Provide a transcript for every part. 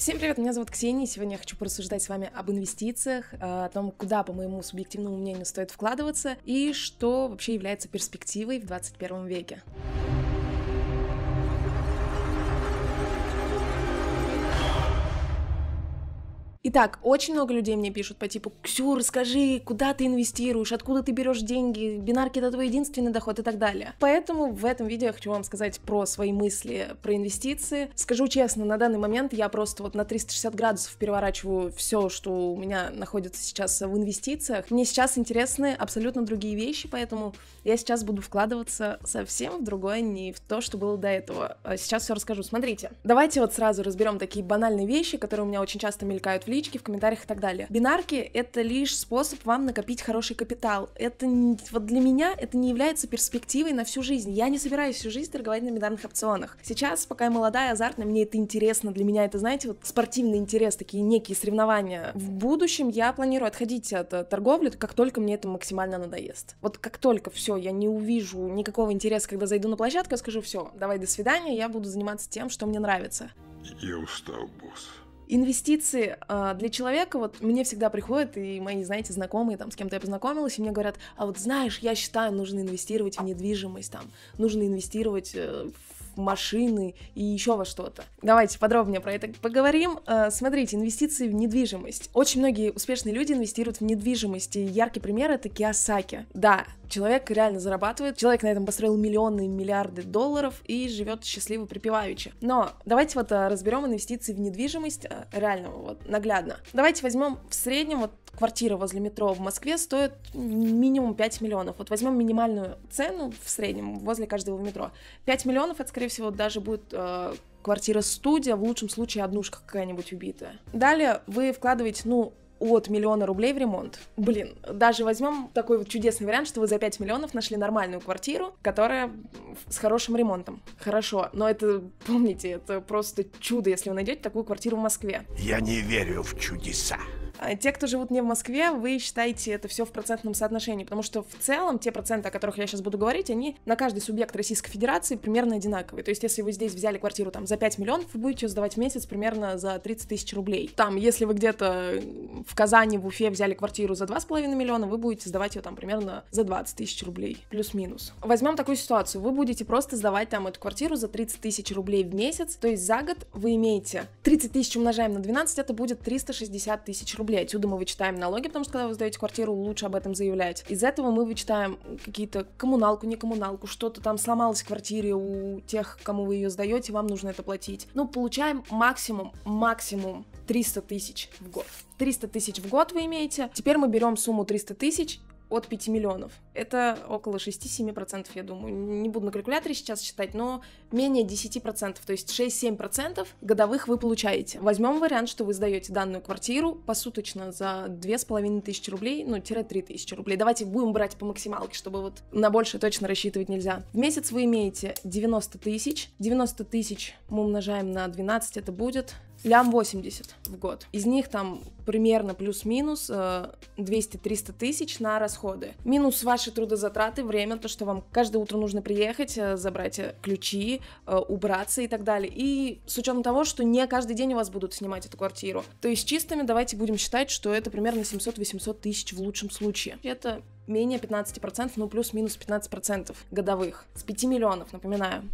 Всем привет, меня зовут Ксения, и сегодня я хочу порассуждать с вами об инвестициях, э, о том, куда, по моему субъективному мнению, стоит вкладываться и что вообще является перспективой в 21 веке. Итак, очень много людей мне пишут по типу «Ксю, скажи, куда ты инвестируешь, откуда ты берешь деньги, бинарки — это твой единственный доход» и так далее. Поэтому в этом видео я хочу вам сказать про свои мысли, про инвестиции. Скажу честно, на данный момент я просто вот на 360 градусов переворачиваю все, что у меня находится сейчас в инвестициях. Мне сейчас интересны абсолютно другие вещи, поэтому я сейчас буду вкладываться совсем в другое, не в то, что было до этого. А сейчас все расскажу. Смотрите, давайте вот сразу разберем такие банальные вещи, которые у меня очень часто мелькают в личности, таблички в комментариях и так далее. Бинарки — это лишь способ вам накопить хороший капитал. Это вот для меня это не является перспективой на всю жизнь. Я не собираюсь всю жизнь торговать на бинарных опционах. Сейчас, пока я молодая, азартная, мне это интересно. Для меня это, знаете, вот спортивный интерес, такие некие соревнования. В будущем я планирую отходить от э, торговли, как только мне это максимально надоест. Вот как только все, я не увижу никакого интереса, когда зайду на площадку, я скажу, все, давай, до свидания, я буду заниматься тем, что мне нравится. Я устал, босс инвестиции э, для человека, вот мне всегда приходят и мои, знаете, знакомые, там, с кем-то я познакомилась, и мне говорят, а вот знаешь, я считаю, нужно инвестировать в недвижимость, там, нужно инвестировать э, в машины и еще во что-то. Давайте подробнее про это поговорим. Э, смотрите, инвестиции в недвижимость. Очень многие успешные люди инвестируют в недвижимость, и яркий пример — это Киосаки. Да, Человек реально зарабатывает, человек на этом построил миллионы, миллиарды долларов и живет счастливо припеваючи. Но давайте вот э, разберем инвестиции в недвижимость э, реально, вот наглядно. Давайте возьмем в среднем вот квартира возле метро в Москве стоит минимум 5 миллионов. Вот возьмем минимальную цену в среднем возле каждого метро. 5 миллионов это, скорее всего, даже будет э, квартира-студия, в лучшем случае однушка какая-нибудь убитая. Далее вы вкладываете, ну, от миллиона рублей в ремонт. Блин, даже возьмем такой вот чудесный вариант, что вы за 5 миллионов нашли нормальную квартиру, которая с хорошим ремонтом. Хорошо, но это, помните, это просто чудо, если вы найдете такую квартиру в Москве. Я не верю в чудеса. А, те, кто живут не в Москве, вы считаете это все в процентном соотношении, потому что в целом те проценты, о которых я сейчас буду говорить, они на каждый субъект Российской Федерации примерно одинаковые. То есть, если вы здесь взяли квартиру там за 5 миллионов, вы будете сдавать в месяц примерно за 30 тысяч рублей. Там, если вы где-то в Казани, в Уфе взяли квартиру за 2,5 миллиона, вы будете сдавать ее там примерно за 20 тысяч рублей, плюс-минус. Возьмем такую ситуацию, вы будете просто сдавать там эту квартиру за 30 тысяч рублей в месяц, то есть за год вы имеете 30 тысяч умножаем на 12, это будет 360 тысяч рублей рублей. Отсюда мы вычитаем налоги, потому что когда вы сдаете квартиру, лучше об этом заявлять. Из этого мы вычитаем какие-то коммуналку, не коммуналку, что-то там сломалось в квартире у тех, кому вы ее сдаете, вам нужно это платить. Ну, получаем максимум, максимум 300 тысяч в год. 300 тысяч в год вы имеете. Теперь мы берем сумму 300 тысяч от 5 миллионов. Это около 6-7%, я думаю. Не буду на калькуляторе сейчас считать, но менее 10%, то есть 6-7% годовых вы получаете. Возьмем вариант, что вы сдаете данную квартиру посуточно за тысячи рублей, ну, тире тысячи рублей. Давайте будем брать по максималке, чтобы вот на больше точно рассчитывать нельзя. В месяц вы имеете 90 тысяч. 90 тысяч мы умножаем на 12, это будет лям 80 в год. Из них там примерно плюс-минус 200-300 э, тысяч на расходы. Минус ваши трудозатраты, время, то, что вам каждое утро нужно приехать, э, забрать э, ключи, убраться и так далее. И с учетом того, что не каждый день у вас будут снимать эту квартиру. То есть чистыми давайте будем считать, что это примерно 700-800 тысяч в лучшем случае. Это менее 15%, ну плюс-минус 15% годовых. С 5 миллионов, напоминаю.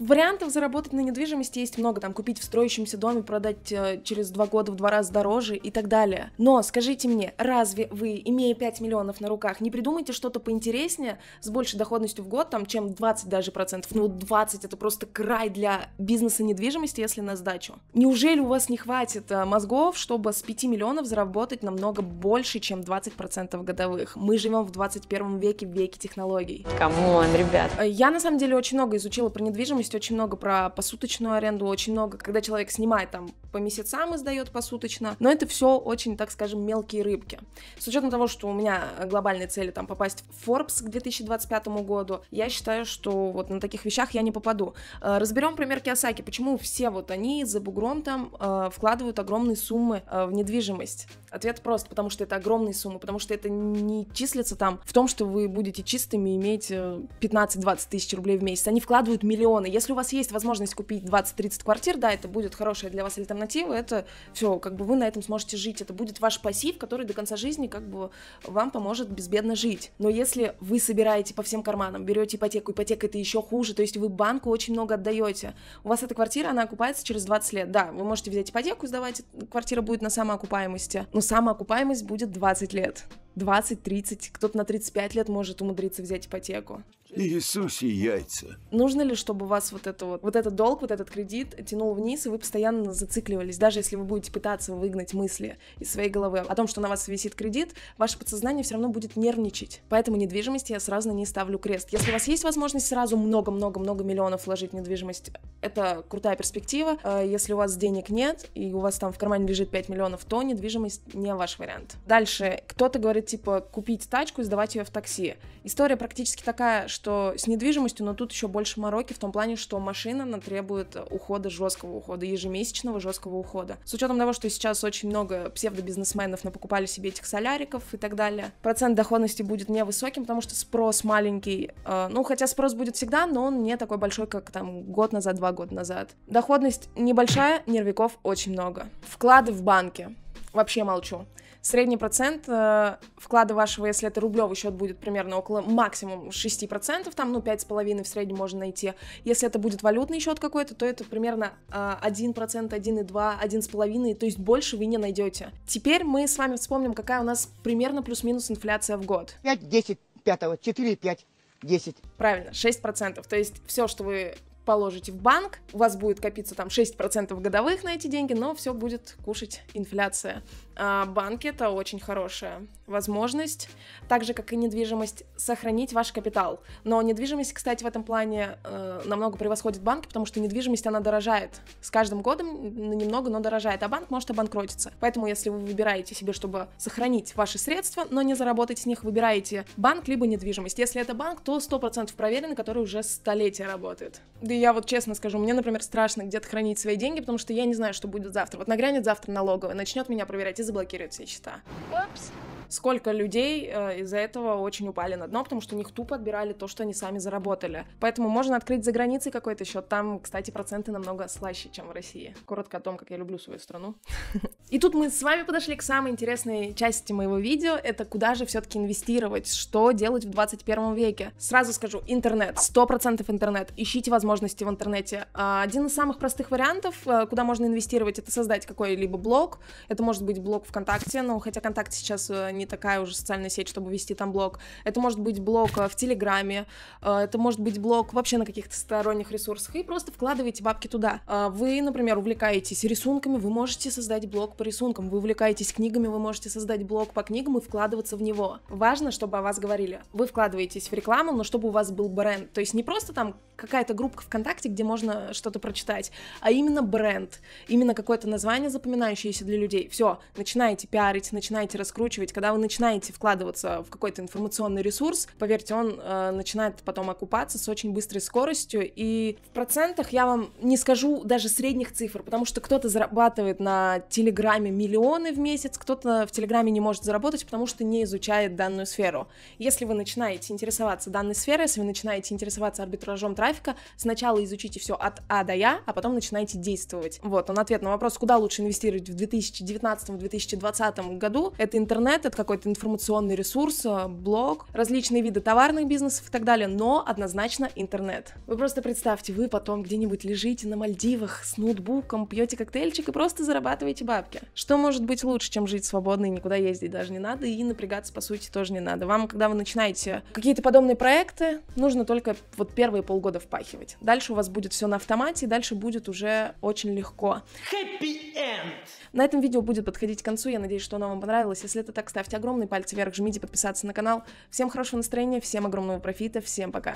вариантов заработать на недвижимости есть много, там купить в строящемся доме, продать э, через два года в два раза дороже и так далее. Но скажите мне, разве вы, имея 5 миллионов на руках, не придумайте что-то поинтереснее с большей доходностью в год, там, чем 20 даже процентов? Ну, 20 это просто край для бизнеса недвижимости, если на сдачу. Неужели у вас не хватит э, мозгов, чтобы с 5 миллионов заработать намного больше, чем 20 процентов годовых? Мы живем в 21 веке, в веке технологий. Камон, ребят. Э, я на самом деле очень много изучила про недвижимость есть очень много про посуточную аренду, очень много, когда человек снимает там по месяцам и сдает посуточно, но это все очень, так скажем, мелкие рыбки. С учетом того, что у меня глобальные цели там попасть в Forbes к 2025 году, я считаю, что вот на таких вещах я не попаду. Э, Разберем пример Киосаки, почему все вот они за бугром там э, вкладывают огромные суммы э, в недвижимость. Ответ прост, потому что это огромные суммы, потому что это не числится там в том, что вы будете чистыми иметь 15-20 тысяч рублей в месяц. Они вкладывают миллионы если у вас есть возможность купить 20-30 квартир, да, это будет хорошая для вас альтернатива, это все, как бы вы на этом сможете жить, это будет ваш пассив, который до конца жизни как бы вам поможет безбедно жить. Но если вы собираете по всем карманам, берете ипотеку, ипотека это еще хуже, то есть вы банку очень много отдаете, у вас эта квартира, она окупается через 20 лет, да, вы можете взять ипотеку, сдавать, квартира будет на самоокупаемости, но самоокупаемость будет 20 лет. 20-30, кто-то на 35 лет может умудриться взять ипотеку. Иисусе яйца. Нужно ли, чтобы вас вот, это вот, вот этот долг, вот этот кредит тянул вниз, и вы постоянно зацикливались, даже если вы будете пытаться выгнать мысли из своей головы о том, что на вас висит кредит, ваше подсознание все равно будет нервничать. Поэтому недвижимость я сразу на ней ставлю крест. Если у вас есть возможность сразу много-много-много миллионов вложить в недвижимость, это крутая перспектива. Э, если у вас денег нет, и у вас там в кармане лежит 5 миллионов, то недвижимость не ваш вариант. Дальше, кто-то говорит, типа купить тачку и сдавать ее в такси. История практически такая, что с недвижимостью, но тут еще больше мороки в том плане, что машина она требует ухода, жесткого ухода, ежемесячного жесткого ухода. С учетом того, что сейчас очень много псевдобизнесменов покупали себе этих соляриков и так далее, процент доходности будет невысоким, потому что спрос маленький. А, ну, хотя спрос будет всегда, но он не такой большой, как там год назад, два года назад. Доходность небольшая, нервиков очень много. Вклады в банке Вообще молчу. Средний процент э, вклада вашего, если это рублевый счет, будет примерно около максимум 6%, там, ну, 5,5% в среднем можно найти. Если это будет валютный счет какой-то, то это примерно э, 1%, 1,2%, 1,5%, то есть больше вы не найдете. Теперь мы с вами вспомним, какая у нас примерно плюс-минус инфляция в год. 5, 10, 5, 4, 5, 10. Правильно, 6%. То есть все, что вы положите в банк, у вас будет копиться там 6% годовых на эти деньги, но все будет кушать инфляция а банки это очень хорошая возможность, так же как и недвижимость, сохранить ваш капитал. Но недвижимость, кстати, в этом плане э, намного превосходит банки, потому что недвижимость она дорожает с каждым годом немного, но дорожает, а банк может обанкротиться. Поэтому, если вы выбираете себе, чтобы сохранить ваши средства, но не заработать с них, выбираете банк либо недвижимость. Если это банк, то 100% проверен, который уже столетия работает. Да я вот честно скажу, мне, например, страшно где-то хранить свои деньги, потому что я не знаю, что будет завтра. Вот нагрянет завтра налоговый, начнет меня проверять и заблокирует все счета. Oops сколько людей э, из-за этого очень упали на дно, потому что у них тупо отбирали то, что они сами заработали. Поэтому можно открыть за границей какой-то счет. Там, кстати, проценты намного слаще, чем в России. Коротко о том, как я люблю свою страну. И тут мы с вами подошли к самой интересной части моего видео. Это куда же все-таки инвестировать, что делать в 21 веке. Сразу скажу, интернет, 100% интернет. Ищите возможности в интернете. А, один из самых простых вариантов, э, куда можно инвестировать, это создать какой-либо блог. Это может быть блог ВКонтакте, но хотя ВКонтакте сейчас э, не такая уже социальная сеть, чтобы вести там блог. Это может быть блог э, в Телеграме, э, это может быть блог вообще на каких-то сторонних ресурсах, и просто вкладываете бабки туда. Э, вы, например, увлекаетесь рисунками, вы можете создать блог по рисункам, вы увлекаетесь книгами, вы можете создать блог по книгам и вкладываться в него. Важно, чтобы о вас говорили. Вы вкладываетесь в рекламу, но чтобы у вас был бренд. То есть не просто там какая-то группа ВКонтакте, где можно что-то прочитать, а именно бренд, именно какое-то название запоминающееся для людей. Все, начинаете пиарить, начинаете раскручивать, когда когда вы начинаете вкладываться в какой-то информационный ресурс, поверьте, он э, начинает потом окупаться с очень быстрой скоростью. И в процентах я вам не скажу даже средних цифр, потому что кто-то зарабатывает на Телеграме миллионы в месяц, кто-то в Телеграме не может заработать, потому что не изучает данную сферу. Если вы начинаете интересоваться данной сферой, если вы начинаете интересоваться арбитражом трафика, сначала изучите все от А до Я, а потом начинаете действовать. Вот он ответ на вопрос, куда лучше инвестировать в 2019-2020 году, это интернет, это какой-то информационный ресурс, э, блог, различные виды товарных бизнесов и так далее, но однозначно интернет. Вы просто представьте, вы потом где-нибудь лежите на Мальдивах с ноутбуком, пьете коктейльчик и просто зарабатываете бабки. Что может быть лучше, чем жить свободно и никуда ездить даже не надо, и напрягаться, по сути, тоже не надо. Вам, когда вы начинаете какие-то подобные проекты, нужно только вот первые полгода впахивать. Дальше у вас будет все на автомате, и дальше будет уже очень легко. Happy end! На этом видео будет подходить к концу. Я надеюсь, что оно вам понравилось. Если это так, ставьте ставьте огромный палец вверх, жмите подписаться на канал. Всем хорошего настроения, всем огромного профита, всем пока.